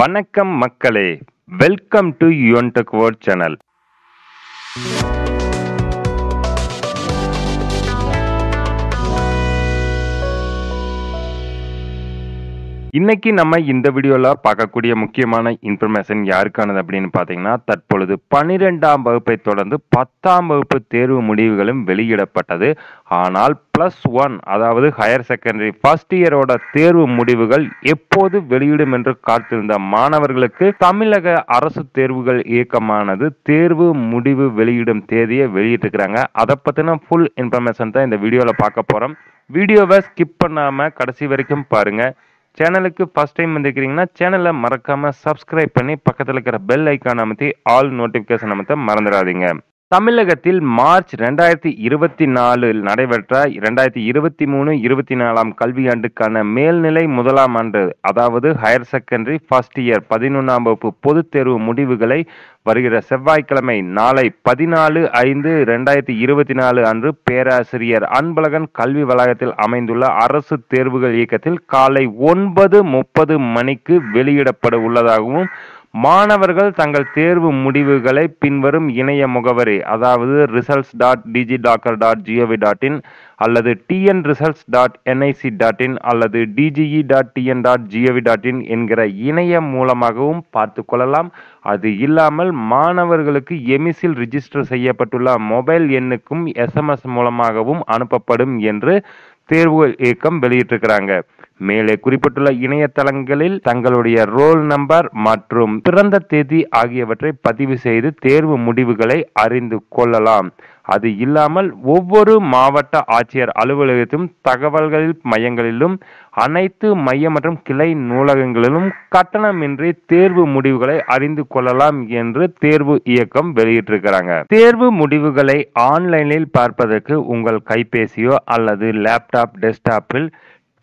வணக்கம் மக்களே welcome to Yuvan tech word channel இன்னைக்கு நம்ம இந்த வீடியோவில் பார்க்கக்கூடிய முக்கியமான இன்ஃபர்மேஷன் யாருக்கானது அப்படின்னு பார்த்தீங்கன்னா தற்பொழுது பன்னிரெண்டாம் வகுப்பை தொடர்ந்து பத்தாம் வகுப்பு தேர்வு முடிவுகளும் வெளியிடப்பட்டது ஆனால் பிளஸ் ஒன் அதாவது ஹையர் செகண்டரி ஃபர்ஸ்ட் இயரோட தேர்வு முடிவுகள் எப்போது வெளியிடும் என்று காத்திருந்த மாணவர்களுக்கு தமிழக அரசு தேர்வுகள் இயக்கமானது தேர்வு முடிவு வெளியிடும் தேதியை வெளியிட்டிருக்கிறாங்க அதை பற்றின ஃபுல் இன்ஃபர்மேஷன் தான் இந்த வீடியோவில் பார்க்க போகிறோம் வீடியோவை ஸ்கிப் பண்ணாமல் கடைசி வரைக்கும் பாருங்கள் சேனலுக்கு ஃபஸ்ட் டைம் வந்திருக்கிறீங்கன்னா சேனலை மறக்காமல் சப்ஸ்கிரைப் பண்ணி பக்கத்தில் இருக்கிற பெல் ஐக்கான் அமைத்து ஆல் நோட்டிஃபிகேஷன் அமைத்த மறந்துடாதீங்க தமிழகத்தில் மார்ச் ரெண்டாயிரத்தி இருபத்தி நாலில் நடைபெற்ற இரண்டாயிரத்தி இருபத்தி மூணு இருபத்தி நாலாம் கல்வியாண்டுக்கான மேல்நிலை முதலாம் ஆண்டு அதாவது ஹையர் செகண்டரி ஃபர்ஸ்ட் இயர் பதினொன்றாம் வகுப்பு பொதுத் தேர்வு முடிவுகளை வருகிற செவ்வாய்க்கிழமை நாளை பதினாலு ஐந்து ரெண்டாயிரத்தி இருபத்தி நாலு அன்று பேராசிரியர் அன்பழகன் கல்வி வளாகத்தில் அமைந்துள்ள அரசு தேர்வுகள் இயக்கத்தில் காலை ஒன்பது முப்பது மணிக்கு வெளியிடப்பட உள்ளதாகவும் மாணவர்கள் தங்கள் தேர்வு முடிவுகளை பின்வரும் இணைய முகவரி அதாவது results dot digilocker dot gov dot in அல்லது TN results dot NIC dot in அல்லது DGE dot TN dot gov dot in என்கிற இணைய மூலமாகவும் பார்த்து கொள்ளலாம் அது இல்லாமல் மாணவர்களுக்கு எமிசில் ரிஜிஸ்டர் செய்யப்பட்டுள்ள மொபைல் எண்ணுக்கும் எஸ்எம்எஸ் மூலமாகவும் அனுப்பப்படும் என்று தேர்வுகள் இயக்கம் வெளியிட்டிருக்கிறாங்க மேலே குறிப்பிட்டுள்ள இணையதளங்களில் தங்களுடைய ரோல் நம்பர் மற்றும் பிறந்த தேதி ஆகியவற்றை பதிவு செய்து தேர்வு முடிவுகளை அறிந்து கொள்ளலாம் அது இல்லாமல் ஒவ்வொரு மாவட்ட ஆட்சியர் அலுவலகத்திலும் தகவல்கள் மையங்களிலும் அனைத்து மைய மற்றும் கிளை நூலகங்களிலும் கட்டணமின்றி தேர்வு முடிவுகளை அறிந்து கொள்ளலாம் என்று தேர்வு இயக்கம் வெளியிட்டிருக்கிறாங்க தேர்வு முடிவுகளை ஆன்லைனில் பார்ப்பதற்கு உங்கள் கைபேசியோ அல்லது லேப்டாப் டெஸ்க்டாப்பில்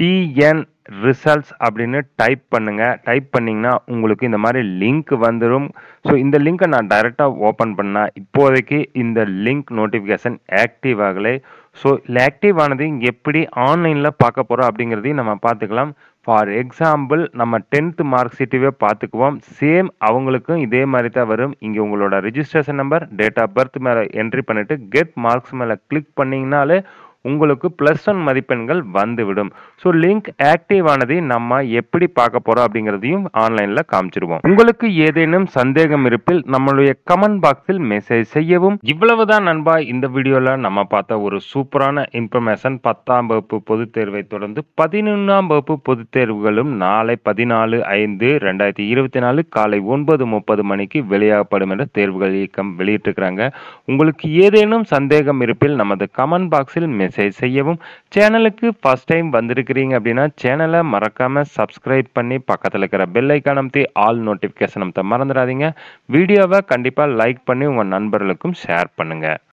டிஎன் ரிசல்ட்ஸ் அப்படின்னு டைப் பண்ணுங்கள் டைப் பண்ணிங்கன்னா உங்களுக்கு இந்த மாதிரி லிங்க் வந்துடும் ஸோ இந்த லிங்க்கை நான் டைரெக்டாக ஓப்பன் பண்ணால் இப்போதைக்கு இந்த லிங்க் நோட்டிஃபிகேஷன் ஆக்டிவ் ஆகலை ஸோ இல்லை ஆக்டிவ் ஆனது எப்படி ஆன்லைனில் பார்க்க போகிறோம் அப்படிங்கிறதையும் நம்ம பார்த்துக்கலாம் ஃபார் எக்ஸாம்பிள் நம்ம டென்த்து மார்க் ஷீட்டுவே பார்த்துக்குவோம் சேம் அவங்களுக்கும் இதே மாதிரி தான் வரும் இங்கே உங்களோட registration number date of birth மேலே என்ட்ரி பண்ணிவிட்டு கெட் மார்க்ஸ் மேலே கிளிக் பண்ணிங்கனாலே உங்களுக்கு ப்ளஸ் ஒன் மதிப்பெண்கள் வந்துவிடும் ஸோ லிங்க் ஆக்டிவ் ஆனதை நம்ம எப்படி பார்க்க போகிறோம் அப்படிங்கிறதையும் ஆன்லைனில் காமிச்சிருவோம் உங்களுக்கு ஏதேனும் சந்தேகம் இருப்பில் நம்மளுடைய கமெண்ட் பாக்ஸில் மெசேஜ் செய்யவும் இவ்வளவுதான் நண்பா இந்த வீடியோவில் நம்ம பார்த்த ஒரு சூப்பரான இன்ஃபர்மேஷன் பத்தாம் வகுப்பு பொதுத் தேர்வை தொடர்ந்து பதினொன்றாம் வகுப்பு பொதுத் தேர்வுகளும் நாளை பதினாலு ஐந்து ரெண்டாயிரத்தி இருபத்தி நாலு காலை ஒன்பது முப்பது மணிக்கு வெளியாகப்படும் என்ற தேர்வுகள் இயக்கம் வெளியிட்டிருக்கிறாங்க உங்களுக்கு ஏதேனும் சந்தேகம் இருப்பில் நமது கமெண்ட் பாக்ஸில் மெசேஜ் மெசேஜ் செய்யவும் சேனலுக்கு ஃபஸ்ட் டைம் வந்திருக்கிறீங்க அப்படின்னா சேனலை மறக்காம சப்ஸ்கிரைப் பண்ணி பக்கத்தில் இருக்கிற பெல் ஐக்கான் அமைத்து ஆல் நோட்டிஃபிகேஷன் அமுத்த மறந்துடாதீங்க வீடியோவை கண்டிப்பாக லைக் பண்ணி உங்கள் நண்பர்களுக்கும் ஷேர் பண்ணுங்கள்